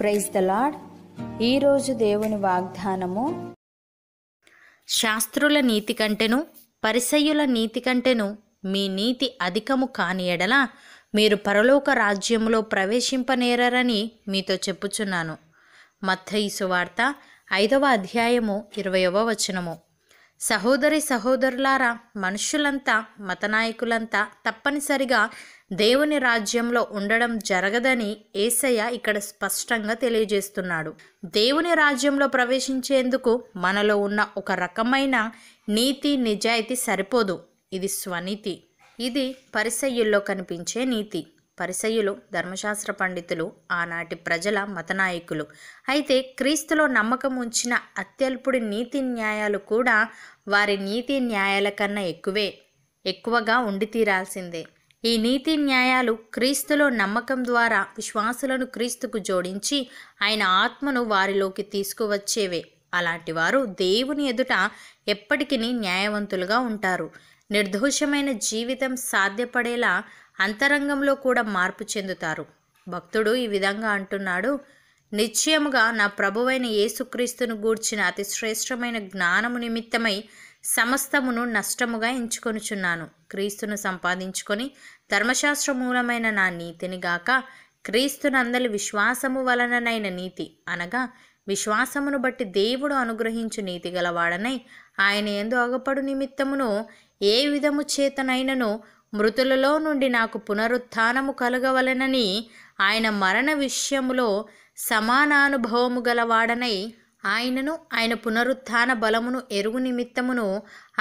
praise the lord ఈరోజు దేవుని వాగ్దానము శాస్త్రుల నీతి కంటెను పరిసయ్యుల నీతి కంటెను మీ నీతి అధికము కాని ఎడల మీరు పరలోక రాజ్యంలో ప్రవేశింపనేరని మీతో చెప్పుచున్నాను మత్తయి వార్త ఐదవ అధ్యాయము ఇరవయవ వచనము సహోదరి సహోదరులారా మనుషులంతా మతనాయకులంతా తప్పనిసరిగా దేవుని రాజ్యంలో ఉండడం జరగదని ఏసయ్య ఇక్కడ స్పష్టంగా తెలియజేస్తున్నాడు దేవుని రాజ్యంలో ప్రవేశించేందుకు మనలో ఉన్న ఒక రకమైన నీతి నిజాయితీ సరిపోదు ఇది స్వనీతి ఇది పరిసయ్యుల్లో కనిపించే నీతి పరిసయులు ధర్మశాస్త్ర పండితులు ఆనాటి ప్రజల మతనాయకులు అయితే క్రీస్తులో నమ్మకం ఉంచిన అత్యల్పుడి నీతి న్యాయాలు కూడా వారి నీతి న్యాయాల కన్నా ఎక్కువే ఎక్కువగా ఉండి తీరాల్సిందే ఈ నీతి న్యాయాలు క్రీస్తులో నమ్మకం ద్వారా విశ్వాసులను క్రీస్తుకు జోడించి ఆయన ఆత్మను వారిలోకి తీసుకువచ్చేవే అలాంటి వారు దేవుని ఎదుట ఎప్పటికీ న్యాయవంతులుగా ఉంటారు నిర్దోషమైన జీవితం సాధ్యపడేలా అంతరంగంలో కూడా మార్పు చెందుతారు భక్తుడు ఈ విధంగా అంటున్నాడు నిశ్చయముగా నా ప్రభువైన యేసుక్రీస్తును గూర్చిన అతి శ్రేష్టమైన జ్ఞానము నిమిత్తమై సమస్తమును నష్టముగా ఎంచుకొనుచున్నాను క్రీస్తును సంపాదించుకొని ధర్మశాస్త్ర మూలమైన నా నీతిని గాక క్రీస్తునందలి విశ్వాసము వలననైన నీతి అనగా విశ్వాసమును బట్టి దేవుడు అనుగ్రహించు నీతి గలవాడనై ఆయన ఎందు అగపడు నిమిత్తమును ఏ విధము చేతనైనను మృతులలో నుండి నాకు పునరుత్నము కలగవలెనని ఆయన మరణ విషయములో సమానానుభవము గలవాడనై ఆయనను ఆయన పునరుత్న బలమును ఎరుగు నిమిత్తమును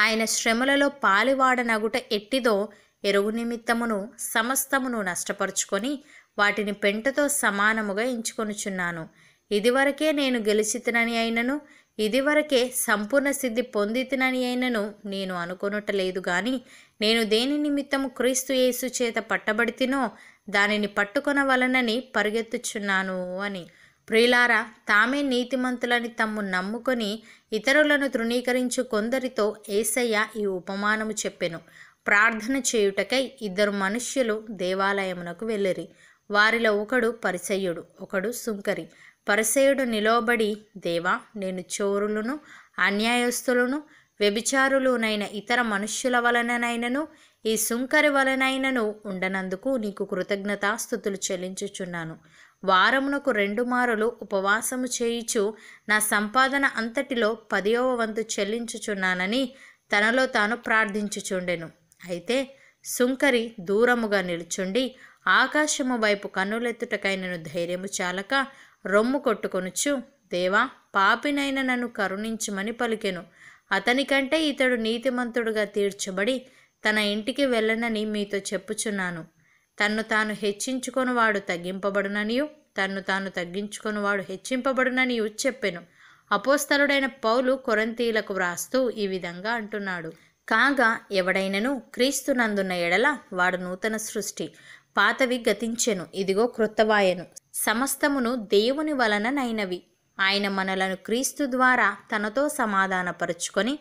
ఆయన శ్రమలలో పాలివాడనగుట ఎట్టిదో ఎరుగు నిమిత్తమును సమస్తమును నష్టపరుచుకొని వాటిని పెంటతో సమానముగా ఎంచుకొనుచున్నాను ఇదివరకే నేను గెలిచితనని అయినను ఇదివరకే సంపూర్ణ సిద్ధి పొందితినని అయినను నేను అనుకునటలేదు గాని నేను దేని నిమిత్తము క్రీస్తు యేసు చేత పట్టబడితినో దానిని పట్టుకొనవలనని పరిగెత్తుచున్నాను అని ప్రియులారా తామే నీతిమంతులని తమ్ము నమ్ముకొని ఇతరులను తృణీకరించు కొందరితో ఏసయ్య ఈ ఉపమానము చెప్పెను ప్రార్థన చేయుటకై ఇద్దరు మనుష్యులు దేవాలయమునకు వెళ్ళిరి వారిలో ఒకడు పరిసయుడు ఒకడు సుంకరి పరిసయుడు నిలవబడి దేవా నేను చోరులను అన్యాయస్తులను వ్యభిచారులునైన ఇతర మనుష్యుల వలననైనను ఈ సుంకరి వలనైనను ఉండనందుకు నీకు కృతజ్ఞతాస్థుతులు చెల్లించుచున్నాను వారమునకు రెండు మారులు ఉపవాసము చేయిచు నా సంపాదన అంతటిలో పదియవ వంతు చెల్లించుచున్నానని తనలో తాను ప్రార్థించుచుండెను అయితే సుంకరి దూరముగా నిలుచుండి ఆకాశము వైపు కన్నులెత్తుటకైనను ధైర్యము చాలక రొమ్ము కొట్టుకొనుచు దేవా పాపినైన నన్ను కరుణించమని పలికెను అతనికంటే ఇతడు నీతిమంతుడుగా తీర్చబడి తన ఇంటికి వెళ్ళనని మీతో చెప్పుచున్నాను తన్ను తాను హెచ్చించుకొనివాడు తగ్గింపబడుననియు తన్ను తాను తగ్గించుకొనివాడు హెచ్చింపబడుననియు చెప్పెను అపోస్తలుడైన పౌలు కొరంతీలకు వ్రాస్తూ ఈ విధంగా అంటున్నాడు కాగా ఎవడైనను క్రీస్తునందున్న ఎడల వాడు నూతన సృష్టి పాతవి గతించెను ఇదిగో క్రొత్తవాయను సమస్తమును దేవుని వలన నైనవి ఆయన మనలను క్రీస్తు ద్వారా తనతో సమాధానపరుచుకొని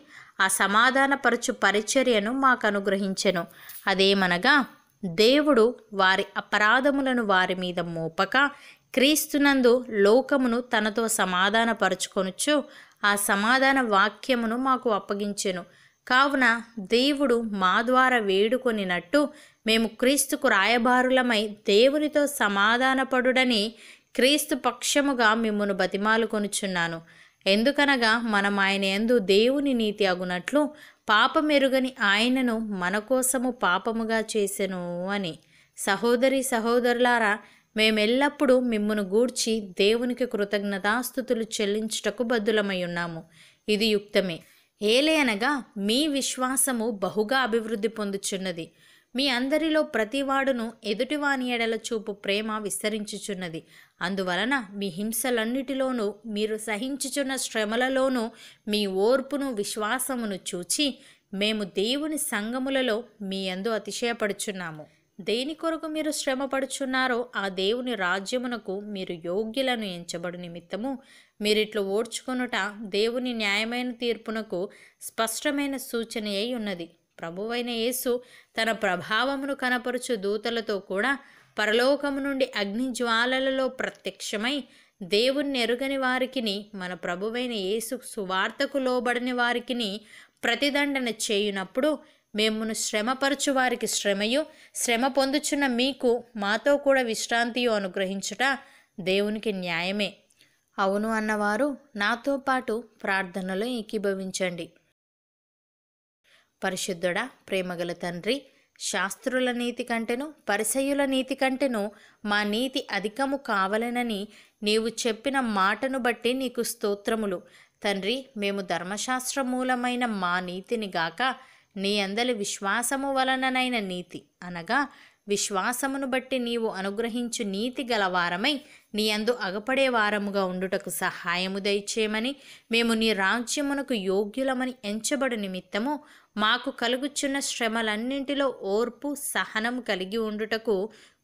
ఆ సమాధానపరచు పరిచర్యను మాకు అనుగ్రహించెను అదేమనగా దేవుడు వారి అపరాధములను వారి మీద మోపక క్రీస్తునందు లోకమును తనతో సమాధానపరుచుకొనుచు ఆ సమాధాన వాక్యమును మాకు అప్పగించెను కావున దేవుడు మా ద్వారా వేడుకొనినట్టు మేము క్రీస్తుకు రాయబారులమై దేవునితో సమాధానపడుడని క్రీస్తు పక్షముగా మిమ్మను బతిమాలు కొనుచున్నాను ఎందుకనగా మనం ఆయన ఎందు దేవుని నీతి అగునట్లు పాపమెరుగని ఆయనను మన కోసము పాపముగా చేసెను అని సహోదరి సహోదరులారా మేమెల్లప్పుడూ మిమ్మును గూడ్చి దేవునికి కృతజ్ఞతాస్థుతులు చెల్లించుటకు బద్దులమై ఉన్నాము ఇది యుక్తమే ఏలే అనగా మీ విశ్వాసము బహుగా అభివృద్ధి పొందుచున్నది మీ అందరిలో ప్రతివాడును ఎదుటివాని ఎడల చూపు ప్రేమ విస్తరించుచున్నది అందువలన మీ హింసలన్నిటిలోనూ మీరు సహించుచున్న శ్రమలలోనూ మీ ఓర్పును విశ్వాసమును చూచి మేము దేవుని సంగములలో మీ అందు అతిశయపడుచున్నాము దేని కొరకు మీరు శ్రమపడుచున్నారో ఆ దేవుని రాజ్యమునకు మీరు యోగ్యులను ఎంచబడు నిమిత్తము మీరిట్లు ఓడ్చుకొనుట దేవుని న్యాయమైన తీర్పునకు స్పష్టమైన సూచన అయి ఉన్నది ప్రభువైన యేసు తన ప్రభావమును కనపరుచు దూతలతో కూడా పరలోకము నుండి అగ్ని జ్వాలలలో ప్రత్యక్షమై దేవుణ్ణి ఎరుగని వారికిని మన ప్రభువైన యేసు సువార్తకు లోబడని వారికిని ప్రతిదండన చేయునప్పుడు మేమును శ్రమపరచు వారికి శ్రమయు శ్రమ పొందుచున్న మీకు మాతో కూడా విశ్రాంతియు అనుగ్రహించుట దేవునికి న్యాయమే అవును అన్నవారు నాతో పాటు ప్రార్థనలో ఏకీభవించండి పరిశుద్ధుడా ప్రేమగల తండ్రి శాస్త్రుల నీతి కంటేను పరిసయుల నీతి కంటేను మా నీతి అధికము కావలనని నీవు చెప్పిన మాటను బట్టి నీకు స్తోత్రములు తండ్రి మేము ధర్మశాస్త్ర మూలమైన మా నీతిని గాక నీ అందలి విశ్వాసము వలననైన నీతి అనగా విశ్వాసమును బట్టి నీవు అనుగ్రహించు నీతి గలవారమై నీ అందు అగపడే వారముగా ఉండుటకు సహాయము దయచేయమని మేము నీ రాజ్యమునకు యోగ్యులమని ఎంచబడి నిమిత్తము మాకు కలుగుచున్న శ్రమలన్నింటిలో ఓర్పు సహనం కలిగి ఉండుటకు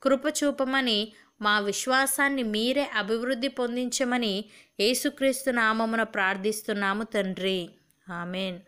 కృపచూపమని మా విశ్వాసాన్ని మీరే అభివృద్ధి పొందించమని యేసుక్రీస్తు నామమున ప్రార్థిస్తున్నాము తండ్రి ఆమెన్